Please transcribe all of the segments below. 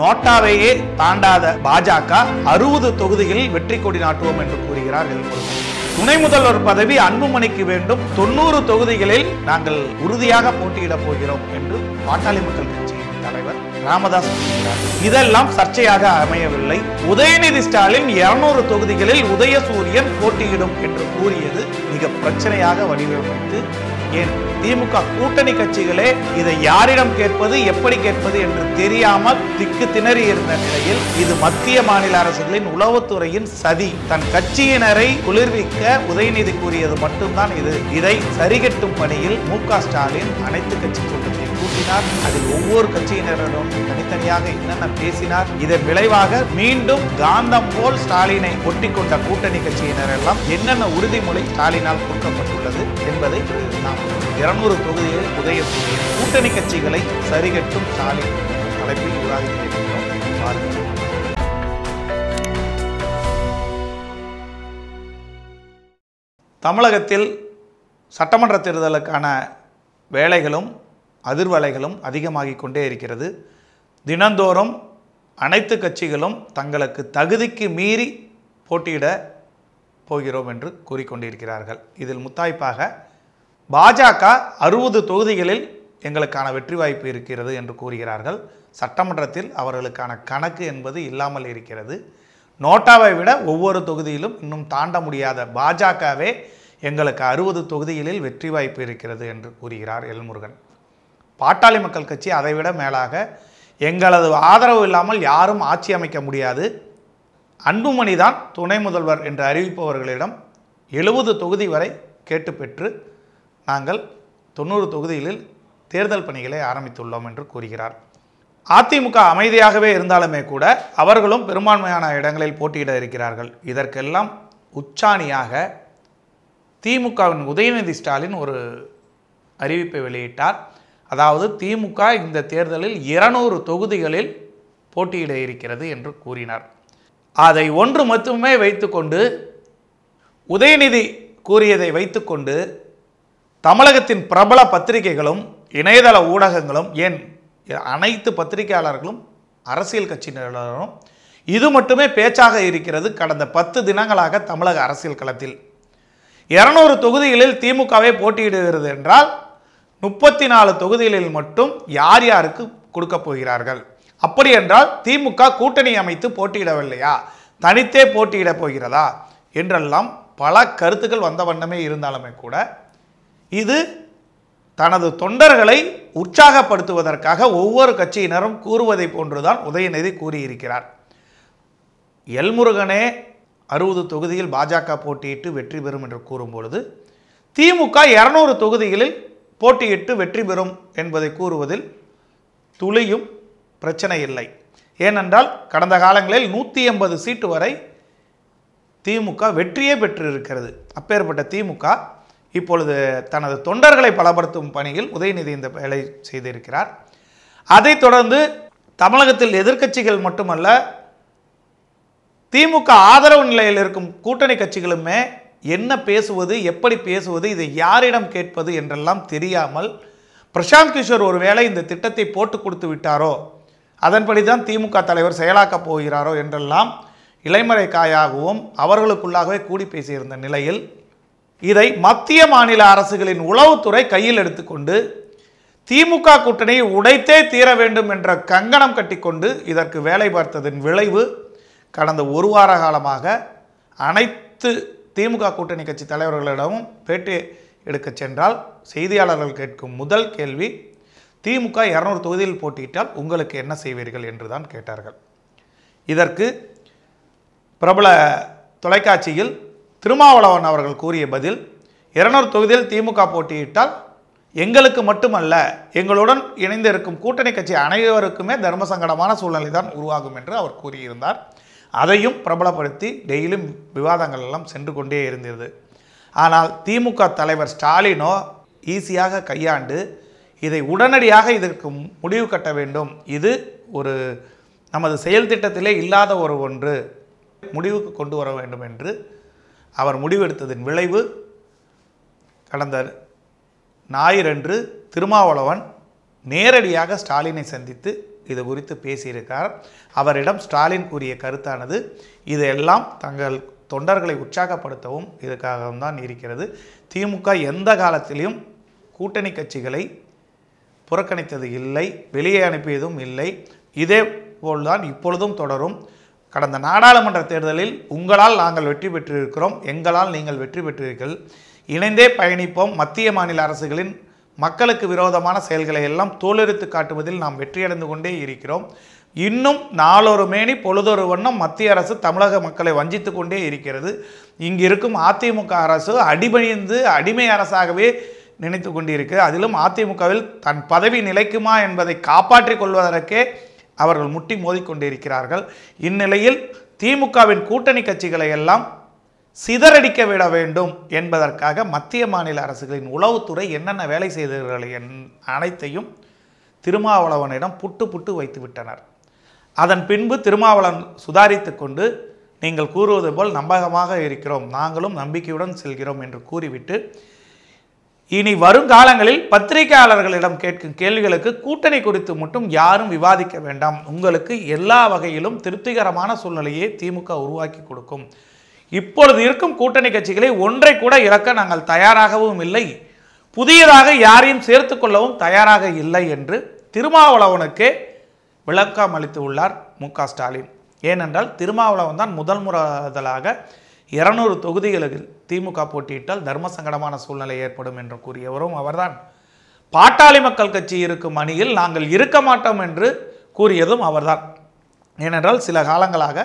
நோட்டாவையே தாண்டாத பாஜக அறுபது தொகுதிகளில் வெற்றி கொடி நாட்டுவோம் என்று கூறுகிறார் துணை முதல்வர் பதவி அன்புமணிக்கு வேண்டும் தொண்ணூறு தொகுதிகளில் நாங்கள் உறுதியாக போட்டியிடப் போகிறோம் என்று பாட்டாளி மக்கள் கட்சியின் தலைவர் ராமதாஸ் கூறுகிறார் இதெல்லாம் சர்ச்சையாக அமையவில்லை உதயநிதி ஸ்டாலின் இருநூறு தொகுதிகளில் உதயசூரியன் போட்டியிடும் என்று கூறியது மிக பிரச்சனையாக வடிவமைத்து ஏன் திமுக கூட்டணி கட்சிகளே இதை யாரிடம் கேட்பது எப்படி கேட்பது என்று தெரியாமல் திக்கு திணறி இருந்த நிலையில் இது மத்திய மாநில அரசுகளின் உளவுத்துறையின் சதி தன் கட்சியினரை குளிர்விக்க உதயநிதி கூறியது மட்டும்தான் இது இதை சரிகட்டும் பணியில் மு ஸ்டாலின் அனைத்து கட்சிக்கும் பேசினார் அதில் ஒவ்வொரு கட்சியினரிடம் தனித்தனியாக என்னென்ன பேசினார் இதன் விளைவாக மீண்டும் காந்தம் போல் ஸ்டாலினை ஒட்டி கொண்ட கூட்டணி கட்சியினர் எல்லாம் என்னென்ன உறுதிமொழி ஸ்டாலினால் கொடுக்கப்பட்டுள்ளது என்பதை நாம் இருநூறு தொகுதியில் உதயக்கூடிய கூட்டணி கட்சிகளை சரிகட்டும் ஸ்டாலின் தலைப்பில் விவாதிக்கிறோம் தமிழகத்தில் தேர்தலுக்கான வேலைகளும் அதிர்வலைகளும் அதிகமாகி கொண்டே இருக்கிறது தினந்தோறும் அனைத்து கட்சிகளும் தங்களுக்கு தகுதிக்கு மீறி போட்டியிட போகிறோம் என்று கூறிக்கொண்டிருக்கிறார்கள் இதில் முத்தாய்ப்பாக பாஜக அறுபது தொகுதிகளில் எங்களுக்கான வெற்றி வாய்ப்பு இருக்கிறது என்று கூறுகிறார்கள் சட்டமன்றத்தில் அவர்களுக்கான கணக்கு என்பது இல்லாமல் இருக்கிறது நோட்டாவை விட ஒவ்வொரு தொகுதியிலும் இன்னும் தாண்ட முடியாத பாஜகவே எங்களுக்கு அறுபது தொகுதிகளில் வெற்றி வாய்ப்பு இருக்கிறது என்று கூறுகிறார் எல்முருகன் பாட்டாளி மக்கள் கட்சி அதைவிட மேலாக எங்களது ஆதரவு இல்லாமல் யாரும் ஆட்சி அமைக்க முடியாது அன்புமணி தான் துணை முதல்வர் என்று அறிவிப்பவர்களிடம் எழுபது தொகுதி வரை கேட்டு பெற்று நாங்கள் தொண்ணூறு தொகுதிகளில் தேர்தல் பணிகளை ஆரம்பித்துள்ளோம் என்று கூறுகிறார் அதிமுக அமைதியாகவே இருந்தாலுமே கூட அவர்களும் பெரும்பான்மையான இடங்களில் போட்டியிட இருக்கிறார்கள் இதற்கெல்லாம் உச்சாணியாக திமுகவின் உதயநிதி ஸ்டாலின் ஒரு அறிவிப்பை வெளியிட்டார் அதாவது திமுக இந்த தேர்தலில் இருநூறு தொகுதிகளில் போட்டியிட இருக்கிறது என்று கூறினார் அதை ஒன்று மட்டுமே வைத்துக்கொண்டு உதயநிதி கூறியதை வைத்துக்கொண்டு தமிழகத்தின் பிரபல பத்திரிகைகளும் இணையதள ஊடகங்களும் ஏன் அனைத்து பத்திரிகையாளர்களும் அரசியல் கட்சியினரும் இது மட்டுமே பேச்சாக இருக்கிறது கடந்த பத்து தினங்களாக தமிழக அரசியல் களத்தில் இருநூறு தொகுதிகளில் திமுகவே போட்டியிடுகிறது என்றால் முப்பத்தி நாலு தொகுதிகளில் மட்டும் யார் யாருக்கு கொடுக்க போகிறார்கள் அப்படி என்றால் திமுக கூட்டணி அமைத்து போட்டியிடவில்லையா தனித்தே போட்டியிடப் போகிறதா என்றெல்லாம் பல கருத்துக்கள் வந்த வண்ணமே இருந்தாலுமே கூட இது தனது தொண்டர்களை உற்சாகப்படுத்துவதற்காக ஒவ்வொரு கட்சியினரும் கூறுவதை போன்றுதான் உதயநிதி கூறியிருக்கிறார் எல்முருகனே அறுபது தொகுதியில் பாஜக போட்டியிட்டு வெற்றி பெறும் என்று கூறும்பொழுது திமுக இரநூறு தொகுதிகளில் போட்டியிட்டு வெற்றி பெறும் என்பதை கூறுவதில் துளியும் பிரச்சனை இல்லை ஏனென்றால் கடந்த காலங்களில் நூற்றி எண்பது சீட்டு வரை திமுக வெற்றியே பெற்றிருக்கிறது அப்பேற்பட்ட திமுக இப்பொழுது தனது தொண்டர்களை பலப்படுத்தும் பணியில் உதயநிதி இந்த வேலை செய்திருக்கிறார் அதைத் தொடர்ந்து தமிழகத்தில் எதிர்க்கட்சிகள் மட்டுமல்ல திமுக ஆதரவு நிலையில் இருக்கும் கூட்டணி கட்சிகளுமே என்ன பேசுவது எப்படி பேசுவது இதை யாரிடம் கேட்பது என்றெல்லாம் தெரியாமல் பிரசாந்த் கிஷோர் ஒருவேளை இந்த திட்டத்தை போட்டு கொடுத்து விட்டாரோ அதன்படி தான் திமுக தலைவர் செயலாக்கப் போகிறாரோ என்றெல்லாம் இளைமறை காயாகவும் அவர்களுக்குள்ளாகவே கூடி பேசியிருந்த நிலையில் இதை மத்திய மாநில அரசுகளின் உளவுத்துறை கையில் எடுத்துக்கொண்டு திமுக கூட்டணியை உடைத்தே தீர வேண்டும் என்ற கங்கணம் கட்டிக்கொண்டு இதற்கு வேலை பார்த்ததன் விளைவு கடந்த ஒரு வார காலமாக அனைத்து திமுக கூட்டணி கட்சி தலைவர்களிடமும் பேட்டி எடுக்க சென்றால் செய்தியாளர்கள் கேட்கும் முதல் கேள்வி திமுக இரநூறு தொகுதியில் போட்டியிட்டால் உங்களுக்கு என்ன செய்வீர்கள் என்று தான் கேட்டார்கள் இதற்கு பிரபல தொலைக்காட்சியில் திருமாவளவன் அவர்கள் கூறிய பதில் இருநூறு தொகுதியில் திமுக போட்டியிட்டால் எங்களுக்கு மட்டுமல்ல எங்களுடன் இணைந்திருக்கும் கூட்டணி கட்சி அனைவருக்குமே தர்ம சங்கடமான சூழ்நிலை தான் உருவாகும் என்று அவர் கூறியிருந்தார் அதையும் பிரபலப்படுத்தி டெய்லியும் விவாதங்கள் எல்லாம் சென்று கொண்டே இருந்தது ஆனால் திமுக தலைவர் ஸ்டாலினோ ஈஸியாக கையாண்டு இதை உடனடியாக இதற்கு முடிவு கட்ட வேண்டும் இது ஒரு நமது செயல் திட்டத்திலே இல்லாத ஒரு ஒன்று முடிவுக்கு கொண்டு வர வேண்டும் என்று அவர் முடிவெடுத்ததின் விளைவு கடந்த ஞாயிறன்று திருமாவளவன் நேரடியாக ஸ்டாலினை சந்தித்து இது குறித்து பேசியிருக்கார் அவரிடம் ஸ்டாலின் கூறிய கருத்தானது இதெல்லாம் தங்கள் தொண்டர்களை உற்சாகப்படுத்தவும் இதுக்காகவும் தான் இருக்கிறது திமுக எந்த காலத்திலையும் கூட்டணி கட்சிகளை புறக்கணித்தது இல்லை வெளியே அனுப்பியதும் இல்லை இதே போல்தான் இப்பொழுதும் தொடரும் கடந்த நாடாளுமன்ற தேர்தலில் உங்களால் நாங்கள் வெற்றி பெற்றிருக்கிறோம் எங்களால் நீங்கள் வெற்றி பெற்றீர்கள் இணைந்தே பயணிப்போம் மத்திய மாநில அரசுகளின் மக்களுக்கு விரோதமான செயல்களை எல்லாம் தோலெடுத்து காட்டுவதில் நாம் வெற்றியடைந்து கொண்டே இருக்கிறோம் இன்னும் நாளொரு மேனி பொழுதொரு வண்ணம் மத்திய அரசு தமிழக மக்களை வஞ்சித்து கொண்டே இருக்கிறது இங்கு இருக்கும் அதிமுக அரசு அடிபணிந்து அடிமை அரசாகவே நினைத்து கொண்டிருக்கு அதிலும் அதிமுகவில் தன் பதவி நிலைக்குமா என்பதை காப்பாற்றிக் கொள்வதற்கே அவர்கள் முட்டி மோதிக்கொண்டிருக்கிறார்கள் இந்நிலையில் திமுகவின் கூட்டணி கட்சிகளை எல்லாம் சிதறடிக்க விட வேண்டும் என்பதற்காக மத்திய மாநில அரசுகளின் உளவுத்துறை என்னென்ன வேலை செய்தவர்கள் என் அனைத்தையும் திருமாவளவனிடம் புட்டு புட்டு வைத்து விட்டனர் அதன் பின்பு திருமாவளவன் சுதாரித்து கொண்டு நீங்கள் கூறுவது போல் நம்பகமாக இருக்கிறோம் நாங்களும் நம்பிக்கையுடன் செல்கிறோம் என்று கூறிவிட்டு இனி வருங்காலங்களில் பத்திரிகையாளர்களிடம் கேட்கும் கேள்விகளுக்கு கூட்டணி குறித்து மட்டும் யாரும் விவாதிக்க வேண்டாம் உங்களுக்கு எல்லா வகையிலும் திருப்திகரமான சூழ்நிலையை திமுக உருவாக்கி கொடுக்கும் இப்பொழுது இருக்கும் கூட்டணி கட்சிகளை ஒன்றை கூட இறக்க நாங்கள் தயாராகவும் இல்லை புதியதாக யாரையும் சேர்த்து கொள்ளவும் தயாராக இல்லை என்று திருமாவளவனுக்கு விளக்கம் அளித்து உள்ளார் மு ஸ்டாலின் ஏனென்றால் திருமாவளவன் தான் முதல் முதலாக இருநூறு தொகுதிகளில் திமுக போட்டியிட்டால் தர்ம சங்கடமான சூழ்நிலை ஏற்படும் என்று கூறியவரும் அவர்தான் பாட்டாளி மக்கள் கட்சி இருக்கும் அணியில் நாங்கள் இருக்க மாட்டோம் என்று கூறியதும் அவர்தான் ஏனென்றால் சில காலங்களாக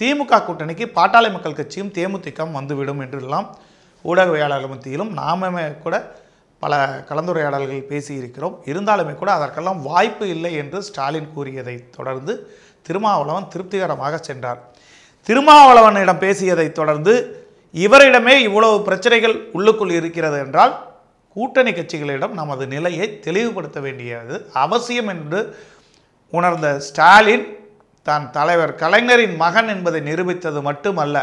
திமுக கூட்டணிக்கு பாட்டாளி மக்கள் கட்சியும் தேமுதிகம் வந்துவிடும் என்றெல்லாம் ஊடகவியாளர்கள் மத்தியிலும் நாமே கூட பல கலந்துரையாடல்கள் பேசியிருக்கிறோம் இருந்தாலுமே கூட அதற்கெல்லாம் வாய்ப்பு இல்லை என்று ஸ்டாலின் கூறியதை தொடர்ந்து திருமாவளவன் திருப்திகரமாக சென்றார் திருமாவளவனிடம் பேசியதை தொடர்ந்து இவரிடமே இவ்வளவு பிரச்சனைகள் உள்ளுக்குள் இருக்கிறது என்றால் கூட்டணி கட்சிகளிடம் நமது நிலையை தெளிவுபடுத்த வேண்டியது அவசியம் என்று உணர்ந்த ஸ்டாலின் தான் தலைவர் கலைஞரின் மகன் என்பதை நிரூபித்தது மட்டுமல்ல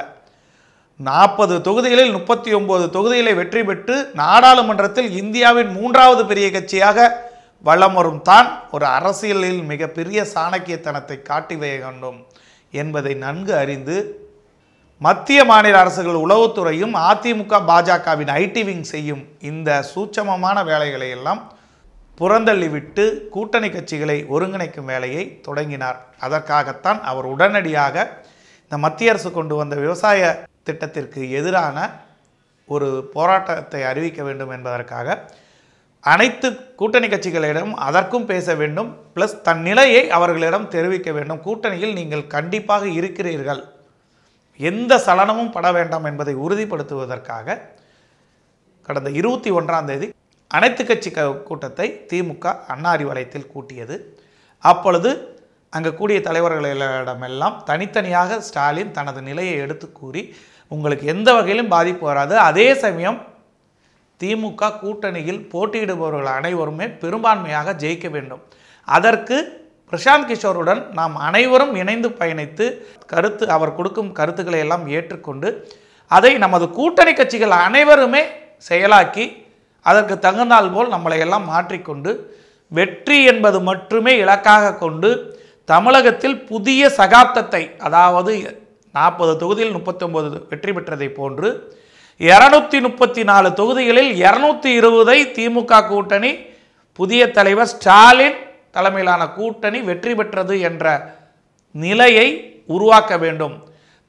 நாற்பது தொகுதிகளில் முப்பத்தி ஒன்பது தொகுதிகளை வெற்றி பெற்று நாடாளுமன்றத்தில் இந்தியாவின் மூன்றாவது பெரிய கட்சியாக வளம் வரும் தான் ஒரு அரசியலில் மிகப்பெரிய சாணக்கியத்தனத்தை காட்டி வேண்டும் என்பதை நன்கு அறிந்து மத்திய மாநில அரசுகள் உளவுத்துறையும் அதிமுக பாஜகவின் ஐடி விங் செய்யும் இந்த சூட்சமமான வேலைகளை எல்லாம் புறந்தள்ளி விட்டு கூட்டணி கட்சிகளை ஒருங்கிணைக்கும் வேலையை தொடங்கினார் அதற்காகத்தான் அவர் உடனடியாக இந்த மத்திய அரசு கொண்டு வந்த விவசாய திட்டத்திற்கு எதிரான ஒரு போராட்டத்தை அறிவிக்க வேண்டும் என்பதற்காக அனைத்து கூட்டணி கட்சிகளிடம் அதற்கும் பேச வேண்டும் ப்ளஸ் தன் நிலையை அவர்களிடம் தெரிவிக்க வேண்டும் கூட்டணியில் நீங்கள் கண்டிப்பாக இருக்கிறீர்கள் எந்த சலனமும் பட வேண்டாம் என்பதை உறுதிப்படுத்துவதற்காக கடந்த இருபத்தி ஒன்றாம் தேதி அனைத்து கட்சி க கூட்டத்தை திமுக அண்ணாரி வலயத்தில் கூட்டியது அப்பொழுது அங்கே கூடிய தலைவர்களிடமெல்லாம் தனித்தனியாக ஸ்டாலின் தனது நிலையை எடுத்து கூறி உங்களுக்கு எந்த வகையிலும் பாதிப்பு வராது அதே சமயம் திமுக கூட்டணியில் போட்டியிடுபவர்கள் அனைவருமே பெரும்பான்மையாக ஜெயிக்க வேண்டும் அதற்கு பிரசாந்த் கிஷோருடன் நாம் அனைவரும் இணைந்து பயணித்து கருத்து அவர் கொடுக்கும் கருத்துக்களை எல்லாம் ஏற்றுக்கொண்டு அதை நமது கூட்டணி கட்சிகள் அனைவருமே செயலாக்கி அதற்கு தகுந்தால் போல் நம்மளை எல்லாம் மாற்றிக்கொண்டு வெற்றி என்பது மட்டுமே இலக்காக கொண்டு தமிழகத்தில் புதிய சகாப்தத்தை அதாவது நாற்பது தொகுதியில் ஒன்பது வெற்றி பெற்றதை போன்று இரநூத்தி முப்பத்தி நாலு தொகுதிகளில் இரநூத்தி இருபதை திமுக கூட்டணி புதிய தலைவர் ஸ்டாலின் தலைமையிலான கூட்டணி வெற்றி பெற்றது என்ற நிலையை உருவாக்க வேண்டும்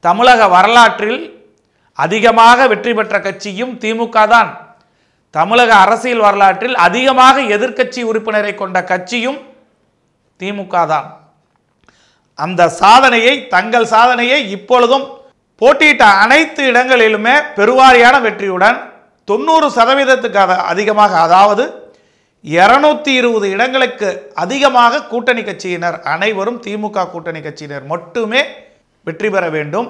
தமிழக வரலாற்றில் அதிகமாக வெற்றி பெற்ற கட்சியும் திமுக தான் தமிழக அரசியல் வரலாற்றில் அதிகமாக எதிர்க்கட்சி உறுப்பினரை கொண்ட கட்சியும் திமுக தான் அந்த சாதனையை தங்கள் சாதனையை இப்பொழுதும் போட்டியிட்ட அனைத்து இடங்களிலுமே பெருவாரியான வெற்றியுடன் தொண்ணூறு சதவீதத்துக்கு அதிகமாக அதாவது இருநூத்தி இருபது இடங்களுக்கு அதிகமாக கூட்டணி கட்சியினர் அனைவரும் திமுக கூட்டணி கட்சியினர் மட்டுமே வெற்றி பெற வேண்டும்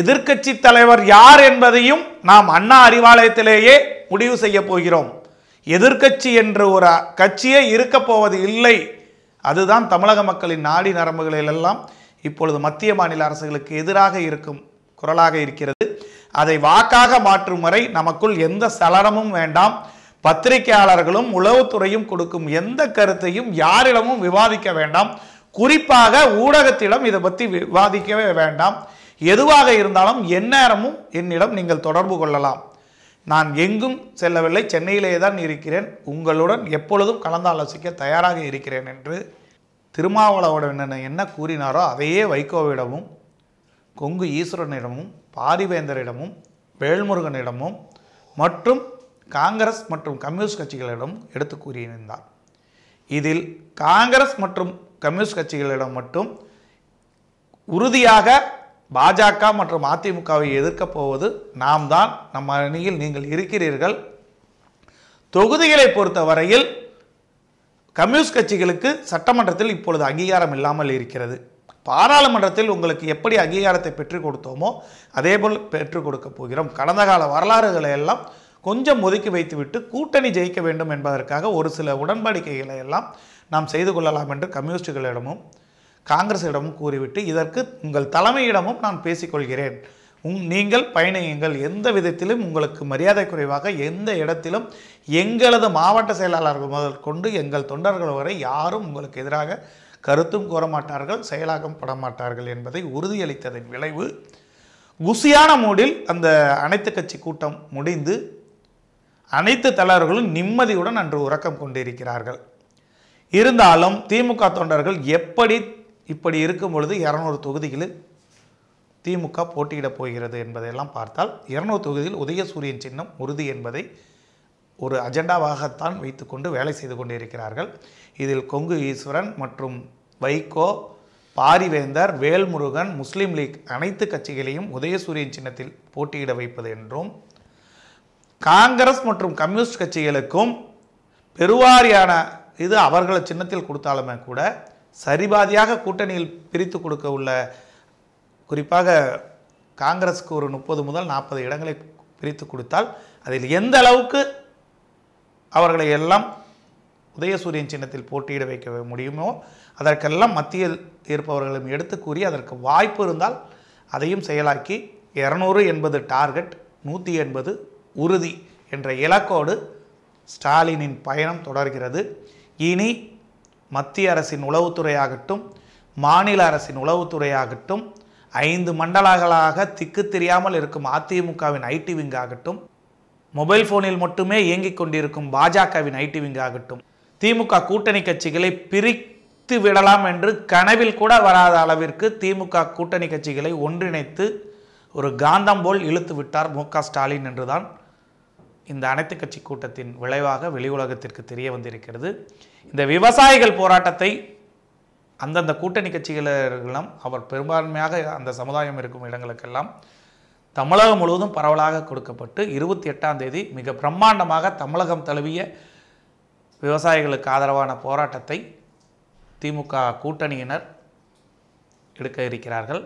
எதிர்க்கட்சி தலைவர் யார் என்பதையும் நாம் அண்ணா அறிவாலயத்திலேயே முடிவு செய்ய போகிறோம் எதிர்கட்சி என்ற ஒரு கட்சியே இருக்க போவது இல்லை அதுதான் தமிழக மக்களின் நாடி நரம்புகளிலெல்லாம் இப்பொழுது மத்திய மாநில அரசுகளுக்கு எதிராக இருக்கும் குரலாக இருக்கிறது அதை வாக்காக மாற்றும் வரை நமக்குள் எந்த சலனமும் வேண்டாம் பத்திரிகையாளர்களும் உளவுத்துறையும் கொடுக்கும் எந்த கருத்தையும் யாரிடமும் விவாதிக்க வேண்டாம் குறிப்பாக ஊடகத்திடம் இதை பற்றி விவாதிக்கவே வேண்டாம் எதுவாக இருந்தாலும் எந்நேரமும் என்னிடம் நீங்கள் தொடர்பு கொள்ளலாம் நான் எங்கும் செல்லவில்லை சென்னையிலே தான் இருக்கிறேன் உங்களுடன் எப்பொழுதும் கலந்து ஆலோசிக்க தயாராக இருக்கிறேன் என்று திருமாவளவன் என்ன கூறினாரோ அதையே வைகோவிடமும் கொங்கு ஈஸ்வரனிடமும் பாரிவேந்தரிடமும் வேல்முருகனிடமும் மற்றும் காங்கிரஸ் மற்றும் கம்யூனிஸ்ட் கட்சிகளிடம் எடுத்து கூறியிருந்தார் இதில் காங்கிரஸ் மற்றும் கம்யூனிஸ்ட் கட்சிகளிடம் மட்டும் உறுதியாக பாஜக மற்றும் அதிமுகவை எதிர்க்கப் போவது நாம் தான் நம்ம அணியில் நீங்கள் இருக்கிறீர்கள் தொகுதிகளை பொறுத்த வரையில் கம்யூனிஸ்ட் கட்சிகளுக்கு சட்டமன்றத்தில் இப்பொழுது அங்கீகாரம் இல்லாமல் இருக்கிறது பாராளுமன்றத்தில் உங்களுக்கு எப்படி அங்கீகாரத்தை பெற்றுக் கொடுத்தோமோ அதேபோல் பெற்றுக் கொடுக்க போகிறோம் கடந்த கால வரலாறுகளை எல்லாம் கொஞ்சம் ஒதுக்கி வைத்துவிட்டு கூட்டணி ஜெயிக்க வேண்டும் என்பதற்காக ஒரு சில உடன்படிக்கைகளை எல்லாம் நாம் செய்து கொள்ளலாம் என்று கம்யூனிஸ்டுகளிடமும் காங்கிரஸிடமும் கூறிவிட்டு இதற்கு உங்கள் தலைமையிடமும் நான் பேசிக்கொள்கிறேன் உங் நீங்கள் பயணியுங்கள் எந்த விதத்திலும் உங்களுக்கு மரியாதை குறைவாக எந்த இடத்திலும் எங்களது மாவட்ட செயலாளர்கள் முதல் கொண்டு எங்கள் தொண்டர்கள் வரை யாரும் உங்களுக்கு எதிராக கருத்தும் கோரமாட்டார்கள் செயலாக்கம் படமாட்டார்கள் என்பதை உறுதியளித்ததன் விளைவு குசியான மூடில் அந்த அனைத்து கட்சி கூட்டம் முடிந்து அனைத்து தலைவர்களும் நிம்மதியுடன் அன்று உறக்கம் கொண்டிருக்கிறார்கள் இருந்தாலும் திமுக தொண்டர்கள் எப்படி இப்படி இருக்கும் பொழுது இரநூறு தொகுதிகளில் திமுக போட்டியிடப் போகிறது என்பதையெல்லாம் பார்த்தால் இரநூறு தொகுதியில் உதயசூரியன் சின்னம் உறுதி என்பதை ஒரு அஜெண்டாவாகத்தான் வைத்துக்கொண்டு வேலை செய்து கொண்டிருக்கிறார்கள் இதில் கொங்கு ஈஸ்வரன் மற்றும் வைகோ பாரிவேந்தர் வேல்முருகன் முஸ்லீம் லீக் அனைத்து கட்சிகளையும் உதயசூரியன் சின்னத்தில் போட்டியிட வைப்பது என்றும் காங்கிரஸ் மற்றும் கம்யூனிஸ்ட் கட்சிகளுக்கும் பெருவாரியான இது அவர்களை சின்னத்தில் கொடுத்தாலுமே கூட சரிபாதியாக கூட்டணியில் பிரித்து கொடுக்க உள்ள குறிப்பாக காங்கிரஸுக்கு ஒரு முப்பது முதல் நாற்பது இடங்களை பிரித்து கொடுத்தால் அதில் எந்த அளவுக்கு அவர்களை எல்லாம் உதயசூரியன் சின்னத்தில் போட்டியிட வைக்க முடியுமோ அதற்கெல்லாம் மத்தியில் இருப்பவர்களும் எடுத்து கூறி அதற்கு வாய்ப்பு இருந்தால் அதையும் செயலாக்கி இரநூறு என்பது டார்கெட் நூற்றி எண்பது உறுதி என்ற இலக்கோடு ஸ்டாலினின் பயணம் தொடர்கிறது இனி மத்திய அரசின் உளவுத்துறையாகட்டும் மாநில அரசின் உளவுத்துறையாகட்டும் ஐந்து மண்டலங்களாக திக்கு தெரியாமல் இருக்கும் அதிமுகவின் ஐடி விங் ஆகட்டும் மொபைல் ஃபோனில் மட்டுமே இயங்கிக் கொண்டிருக்கும் பாஜகவின் ஐடி விங் ஆகட்டும் திமுக கூட்டணி கட்சிகளை பிரித்து விடலாம் என்று கனவில் கூட வராத அளவிற்கு திமுக கூட்டணி கட்சிகளை ஒன்றிணைத்து ஒரு காந்தம் போல் இழுத்து விட்டார் மு ஸ்டாலின் என்றுதான் இந்த அனைத்து கட்சி கூட்டத்தின் விளைவாக வெளி உலகத்திற்கு தெரிய வந்திருக்கிறது இந்த விவசாயிகள் போராட்டத்தை அந்தந்த கூட்டணி கட்சிகளெல்லாம் அவர் பெரும்பான்மையாக அந்த சமுதாயம் இருக்கும் இடங்களுக்கெல்லாம் தமிழகம் முழுவதும் பரவலாக கொடுக்கப்பட்டு இருபத்தி எட்டாம் தேதி மிக பிரம்மாண்டமாக தமிழகம் தழுவிய விவசாயிகளுக்கு ஆதரவான போராட்டத்தை திமுக கூட்டணியினர் எடுக்க இருக்கிறார்கள்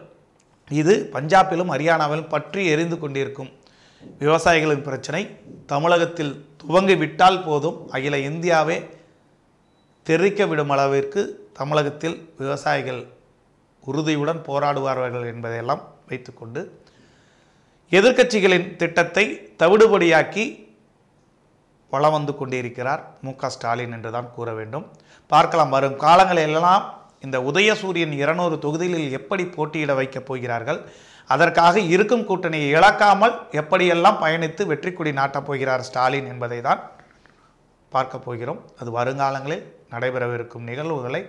இது பஞ்சாபிலும் ஹரியானாவிலும் பற்றி எரிந்து கொண்டிருக்கும் விவசாயிகளின் பிரச்சனை தமிழகத்தில் துவங்கி விட்டால் போதும் அகில இந்தியாவே தெரிக்க விடும் அளவிற்கு தமிழகத்தில் விவசாயிகள் உறுதியுடன் போராடுவார்கள் என்பதையெல்லாம் வைத்துக்கொண்டு எதிர்க்கட்சிகளின் திட்டத்தை தவிடுபடியாக்கி வளம் வந்து கொண்டிருக்கிறார் மு க ஸ்டாலின் என்றுதான் கூற வேண்டும் பார்க்கலாம் வரும் எல்லாம் இந்த உதயசூரியன் இருநூறு தொகுதிகளில் எப்படி போட்டியிட வைக்கப் போகிறார்கள் அதற்காக இருக்கும் கூட்டணியை இழக்காமல் எப்படியெல்லாம் பயணித்து வெற்றி கொடி நாட்டப் போகிறார் ஸ்டாலின் என்பதை தான் பார்க்கப் போகிறோம் அது வருங்காலங்களில் நடைபெறவிருக்கும் நிகழ்வுகளை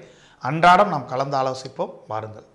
அன்றாடம் நாம் கலந்து ஆலோசிப்போம் வாருங்கள்